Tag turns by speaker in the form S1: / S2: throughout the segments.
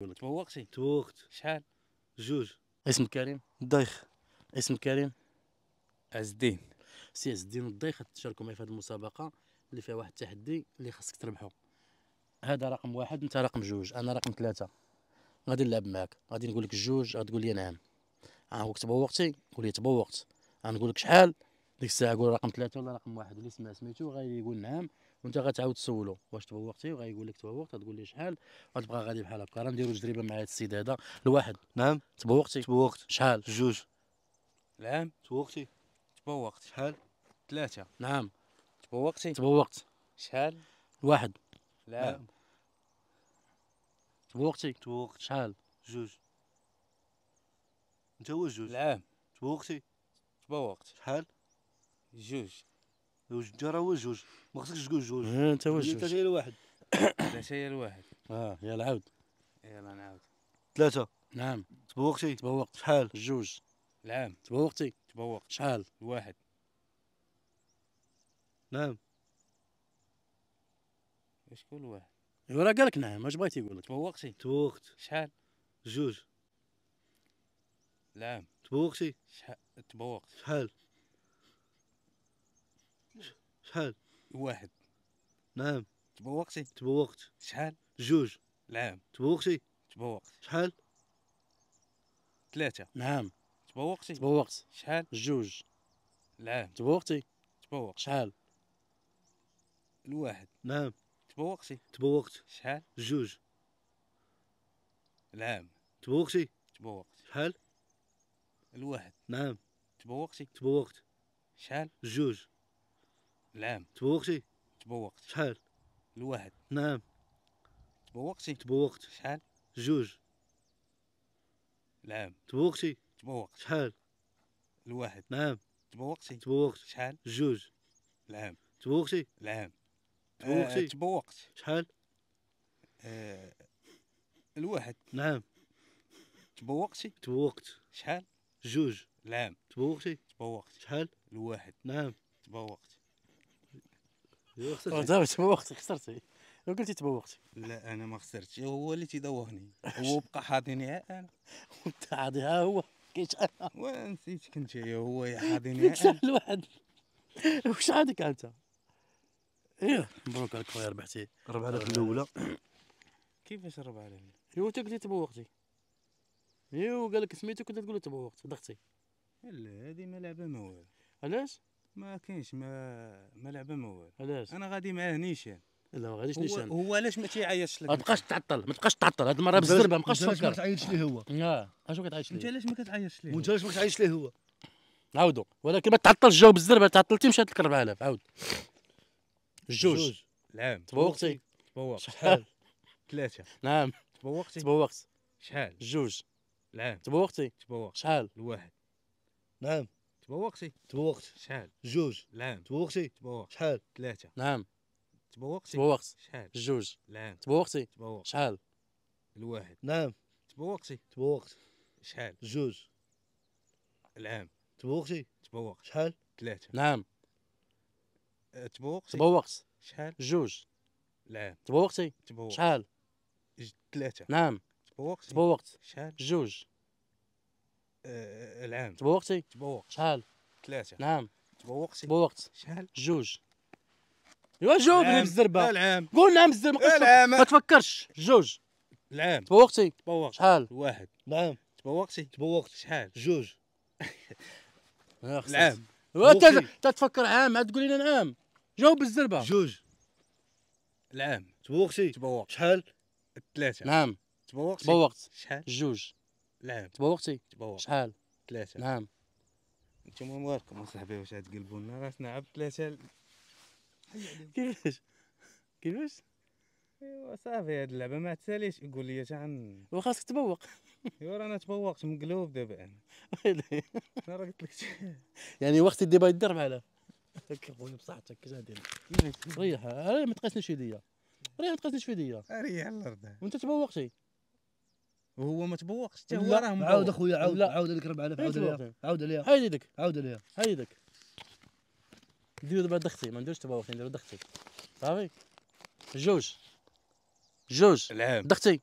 S1: يقول لك تفوقتي تفوقت شحال جوج اسم كريم الضيخ اسم كريم عز الدين سي عز الدين الضيخ تشاركوا معي في هذه المسابقه اللي فيها واحد التحدي اللي خاصك تربحو هذا رقم واحد انت رقم جوج انا رقم ثلاثه غادي نلعب معاك غادي نقول لك جوج غتقول لي نعم غنقول لك تبوقتي قول لي تبوقت غنقول لك شحال ديك الساعه قول رقم ثلاثه ولا رقم واحد اللي سمع سميتو غادي يقول نعم وانت غتعاود تسولو واش تبوقتي وغايقول لك تبوقت تقول لي شحال غتبقى غادي بحال هكا راه نديرو تجربه مع هذا السيد هذا الواحد نعم تبوقتي تبوقت شحال جوج العام تبوقتي تبوقت شحال ثلاثه نعم تبوقتي تبوقت شحال واحد العام تبوقتي تبوقت شحال جوج انت هو جوج العام تبوقتي تبوقت شحال جوج جوج راه هو جوج ما خصكش تقول جوج انت جوج انت جاي الواحد ثلاثه هي الواحد اه يلا عاود يلا نعاود ثلاثة نعم تبوقتي تبوقت شحال جوج العام تبوقتي تبوقت شحال واحد نعم اش كل واحد ايوا راه قالك نعم اش بغيتي يقول لك تبوقتي تبوقت شحال جوج العام تبوقتي شحال تبوقت شحال شحال واحد نعم تبوقتي تبوقت شحال جوج العام تبوقتي تبوقت شحال ثلاثة نعم تبوقتي تبوقت شحال جوج العام تبوقتي تبوق شحال الواحد نعم تبوقتي تبوقت شحال جوج نعم تبوقتي تبوقت شحال الواحد نعم تبوقتي تبوقت شحال جوج العام تبوقتي تبوقت شحال الواحد نعم تبوقتي تبوقت شحال جوج العام تبوقتي تبوقت شحال الواحد نعم تبوقتي تبوقت شحال جوج العام تبوقتي آه، آه، نعم تبوقتي تبوقت شحال الواحد نعم تبوقتي تبوقت شحال جوج العام تبوقتي تبوقت شحال الواحد نعم تبوقت دابا إيه، تبوختي خسرتي لو آه، قلتي تبوختي لا انا ما خسرتش هو اللي تيدوهني هو بقى حاضني انا وانت ها هو كيش انا ونسيتك انت هو حاضني انا الواحد واش عادك انت ايه مبروك عليك خويا ربحتي 4000 الاولى كيفاش 4000 ايوا انت قلتي تبوختي ايوا قال لك سميتو كنت تقول تبوقتي ضغطتي لا هذه ما لعبه ما والو علاش ما كاينش ما ما لعبه ما والو علاش انا غادي معاه نيشان لا ما غاديش نيشان هو علاش ما تيعيطش لك ما تبقاش تعطل ما تبقاش تعطل هاد المره بالزربه ما بقاش تفكر ما تعيطش ليه هو اه اش كتعيطش ليه انت علاش ما كتعيطش ليه وانت علاش ما كتعيطش ليه هو عاودوا ولكن ما تعطلش الجو بالزربه تعطلتي مشات لك 4000 عاود الجوج العام تبوقتي تبوقت شحال ثلاثه نعم تبوقتي تبوقت شحال نعم. جوج العام تبوقتي تبوقت شحال الواحد نعم تبوقتي تبوقت شحال جوج العام تبوقتي تبوقت شحال ثلاثة نعم تبوقتي تبوقت شحال جوج العام تبوقتي تبوقت شحال الواحد نعم تبوقتي تبوقت شحال جوج العام تبوقتي تبوقت شحال نعم. أه، ثلاثة نعم تبوقتي تبوقت شحال جوج العام تبوقتي تبوقت شحال ثلاثة نعم تبوقتي تبوقت شحال جوج العام تبوقتي تبوق شحال ثلاثه نعم تبوقتي تبوقت شحال جوج ايوا جاوبني بالزربه العام قول نعم بالزربه العام ما تفكرش جوج العام تبوقتي تبوق شحال واحد نعم تبوقتي تبوقت شحال جوج العام انت تفكر عام عاد تقول لنا عام جاوب بالزربه جوج العام تبوقتي تبوق شحال ثلاثه نعم تبوقتي تبوقت شحال جوج العام تبوقتي تبوق شحال ثلاثة نعم انتم مباركم اصاحبي واش تقلبوا لنا راسنا عاد ثلاثة كيفاش كيفاش ايوا صافي هاد اللعبه ما تساليش قول لي تا عن وخاصك تبوق ايوا رانا تبوقت مقلوب دابا انا انا راه قلت لك يعني وقت الديبا يدير بحالها هاك خويا بصحتك اش غادير ريح آه، ما تقاسنيش يديا ريح ما تقاسنيش في يديا ريح الارض وانت تبوقتي وهو ما تبوقش حتى هو راه عاود اخويا عاود لا. عاود هذيك إيه 4000 عاود عليها عاود عليها هاي يدك عاود عليها هاي يدك نديرو دابا دختي ما نديروش تبوق نديرو يعني دختي صافي جوج جوج العام دختي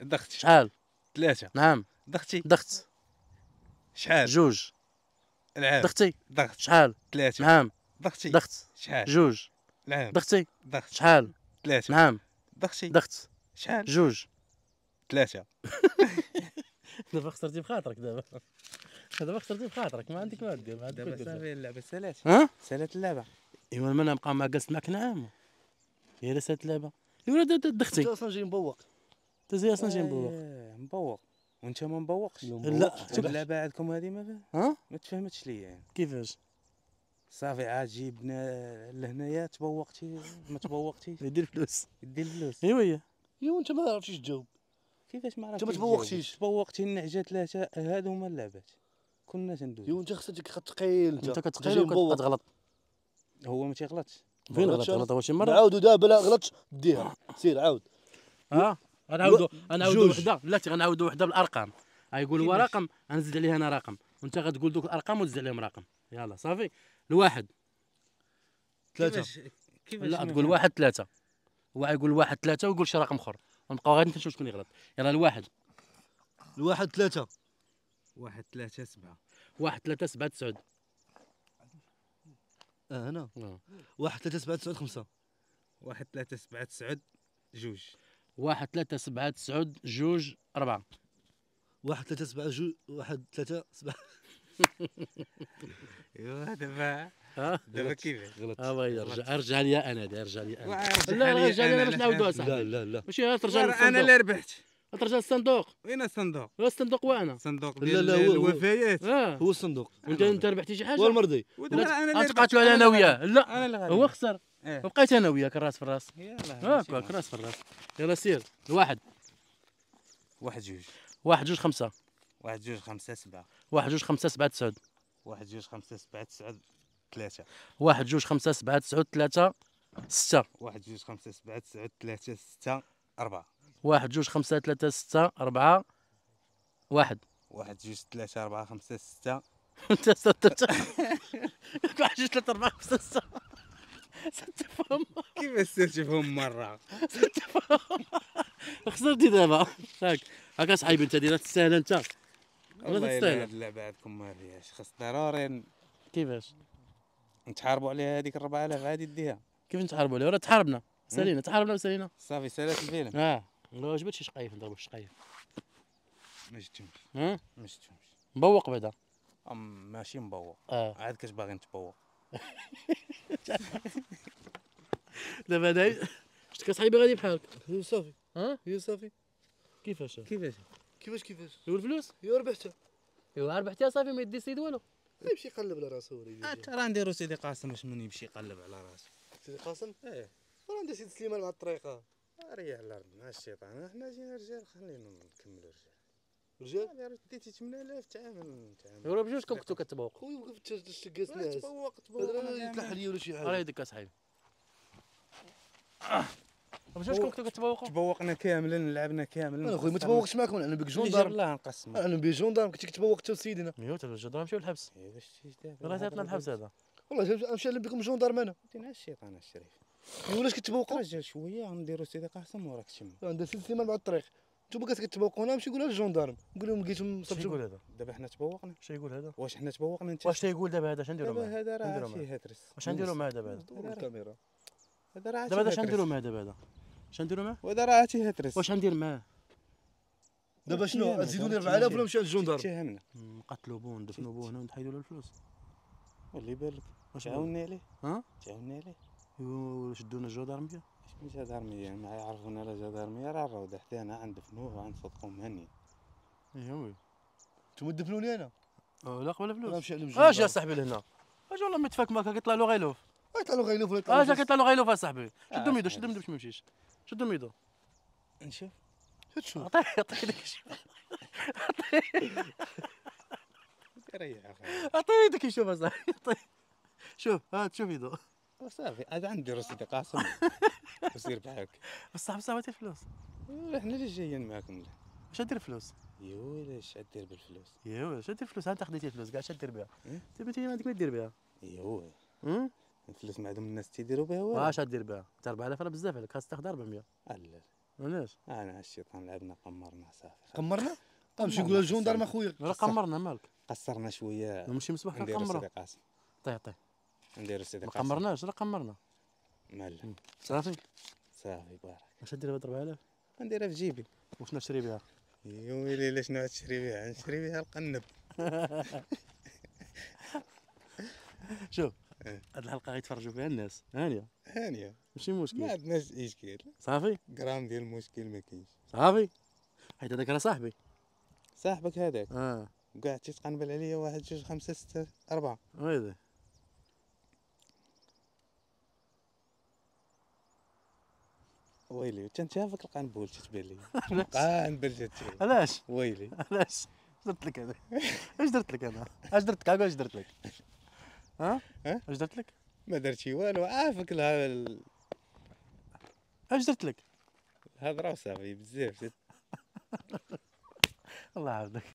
S1: دخت شحال ثلاثة نعم دختي دخت شحال جوج العام دختي دخت شحال ثلاثة نعم دختي دخت شحال جوج العام دختي دخت شحال ثلاثة نعم دختي دخت شحال جوج ثلاثه دابا خسرتي بخاطرك دابا دابا خسرتي بخاطرك ما عندك ما دير دابا صافي اللعبه سالات ها سالات اللعبه ايوا ما نبقى ما جلست معك نعام هي لا سالات اللعبه ايوا دختي انت اصلا جاي مبوق انت جاي اصلا جاي مبوق إيه، مبوق وانت ما مبوقش لا اللعبه عندكم هذه ما فيها ها ما تفهمتش ليا يعني كيفاش صافي عاد جيبنا لهنايا تبوقتي ما تبوقتيش يدير فلوس يدير فلوس ايوا ايوا انت ما عرفتيش تجاوب كيفاش ما عرفتش انت ما تبوقتيش تبوقتي النعجه ثلاثه هادو هما اللعبات كنا تندوز انت خصك تقيل انت كتقيل وكتغلط هو ما تيغلطش فين غلط غلط هو شي مره عاودوا دابا لا غلطش ديها سير عاود اه غنعاودوا غنعاودوا وحده لا غنعاودوا وحده بالارقام غيقول هو رقم غنزيد عليه انا رقم وانت غتقول دوك الارقام وتزيد عليهم رقم يلا صافي الواحد ثلاثة كيفاش لا تقول واحد ثلاثة هو غيقول واحد ثلاثة ويقول شي رقم اخر غنبقاو غادي نشوف شكون يغلط يلا الواحد الواحد ثلاثة واحد ثلاثة سبعة واحد ثلاثة سبعة تسعود اه هنا آه. واحد ثلاثة سبعة تسعود خمسة واحد ثلاثة سبعة تسعود جوج واحد ثلاثة سبعة تسعود جوج أربعة واحد ثلاثة سبعة جوج واحد ثلاثة سبعة ايوا دابا دابا كيف غلط الله يرجع ارجع لي انا دي ارجع لي انا لا ارجع لي باش نعاودوها صاحبي لا لا لا ماشي غير ترجع لي انا اللي ربحت ترجع الصندوق وين الصندوق؟ هو الصندوق وانا الصندوق ديال الوفيات آه. هو الصندوق وانت انت ربحتي شي حاجه والمرضي انا تقاتلوا على انا وياه لا هو خسر إيه. بقيت انا وياك الراس في الراس يلاه هاكا الراس في الراس يلاه سير الواحد واحد جوج واحد جوج خمسه واحد جوج خمسة سبعة واحد جوج خمسة سبعة تسعود واحد جوج خمسة سبعة تسعود ثلاثة واحد جوج خمسة سبعة تسعود ثلاثة ستة واحد جوج خمسة سبعة تسعود ثلاثة ستة أربعة واحد جوج خمسة ثلاثة ستة أربعة واحد واحد جوج ثلاثة أربعة خمسة ستة أنت ستة واحد جوج ثلاثة أربعة خمسة ستة فهم كيف فهم مرة فهم خسرتي دابا هاك هاك اصاحبي انت ديرها تستاهل انت ولا تستاهل اللعبه عندكم ما فيهاش خاص ضروري كيفاش نتحاربوا عليها هذيك 4000 عادي ديها كيف نتحاربوا عليها راه تحاربنا سالينا تحاربنا وسالينا صافي سالات الفيلم اه ما جبت شي شقايف نضربوا شقايف ما شفتهمش ما شفتهمش مبوق بعدا ام ماشي مبوق اه عاد كاش باغي نتبوق دابا هذا شتك صاحبي غادي بحالك يوسفي ها يوسفي كيفاش كيفاش كيفاش كيفاش هو الفلوس ايوا ربحتها ايوا ربحتها صافي ما يدي السيد والو يمشي يقلب على راسه ولا انت راه نديرو سيدي قاسم باش من يمشي يقلب على راسه سيدي قاسم ايه راه ندير سيدي سليمان مع الطريقه آه، ريح على مع الشيطان حنا جينا رجال خلينا نكملوا رجال رجال ديتي 8000 تعامل تعامل ورا بجوج كنتو كتبوق خويا وقف تشقاس آه، الناس تبوق تبوق يطلع لي ولا شي حاجه راه يدك اصاحبي باش طيب، شكون كنتو كتبوقوا تبوقنا كاملا لعبنا كاملا خويا ما تبوقتش معكم انا بك جوندار الله نقسم انا بك جوندار كنت كتبوق حتى سيدنا يو أيوة، تاع الجدار مشاو الحبس راه تاتنا الحبس هذا والله مشى بكم جوندار انا عندنا الشيطان الشريف ولاش أيوة، كتبوقوا رجال شويه غنديروا سيدي قاسم وراك تما عندها سيدي سليمان بعد الطريق نتوما كتبوقوا هنا مشي يقولها للجندارم نقول لهم لقيتهم صبتوا يقول هذا دابا حنا تبوقنا شنو يقول هذا واش حنا تبوقنا انت واش تيقول دابا هذا شنو نديروا معاه هذا راه شي هدرس واش نديروا معاه دابا هذا الكاميرا هذا راه دابا شنو نديروا معاه دابا هذا اش نديرو معاه وهذا راه تيهترس واش ندير معاه
S2: دابا شنو تزيدوا لي 4000 ولا نمشي
S1: للجندر تيهمنا نقتلوا بو وندفنو بوه هنا ونحيدوا له الفلوس واللي بالك تعاوني عليه ها تعاوني عليه وشدونا الجدارميه شنو جدارميه ما يعرفونا لا جدارميه راه الروضه حتى إيه انا غندفنوه وغنصدقوا مهني ايوا وي نتوما دفنوني انا اه لا قبل فلوس اش يا صاحبي لهنا اش آه، والله ما تفاك معاك كيطلع له غيلوف آه، يطلع له غيلوف اجي يطلع آه، له غيلوف اصاحبي شدو ميدو شدو ميدو باش ما يمشيش شد الميدو نشوف شو عطيه عطيه يدك ريح عطيه عطيه يدك يشوف اصاحبي شوف هات شوف يدو صافي هذا عندي رصيد قاسم وسير بحالك بصح بصح عطيه الفلوس احنا اللي جايين معاكم اش دير فلوس يا ويلي اش دير بالفلوس يا ويلي اش دير فلوس انت خديتي الفلوس كاع اش دير بها تبي ما عندك ما دير بها يا ويلي الفلوس ما عندهم الناس تيديروا بها والو واش غادير بها انت 4000 راه بزاف عليك خاص تاخذ 400 لا علاش انا الشيطان لعبنا قمرنا صافي قمرنا طيب، نمشي نقول ما اخويا راه قمرنا مالك قصرنا شويه نمشي مصباح نقمروا سيدي قاسم طيح طيح ندير سيدي قاسم ما قمرناش راه قمرنا مالا صافي صافي بارك واش غادير بها 4000 نديرها في جيبي واش نشري بها يا ويلي علاش شنو تشري بها نشري بها القنب شوف هذه الحلقه غيتفرجوا فيها الناس هانيه هانيه ماشي مشكل ما عندناش اشكال صافي غرام ديال المشكل ما كاينش صافي حيت هذاك راه صاحبي صاحبك هذاك اه وقعد تيتقنبل عليا واحد جوج خمسه سته اربعه ويلي ويلي انت انت فيك القنبول تتبان لي قنبل جات علاش ويلي علاش درت لك هذا اش درت لك انا اش درت لك اش درت لك ها؟ اش درت لك؟ ما درت شي والو عافاك لها ال... اش درت لك؟ الهضره وصافي بزاف الله يعاودك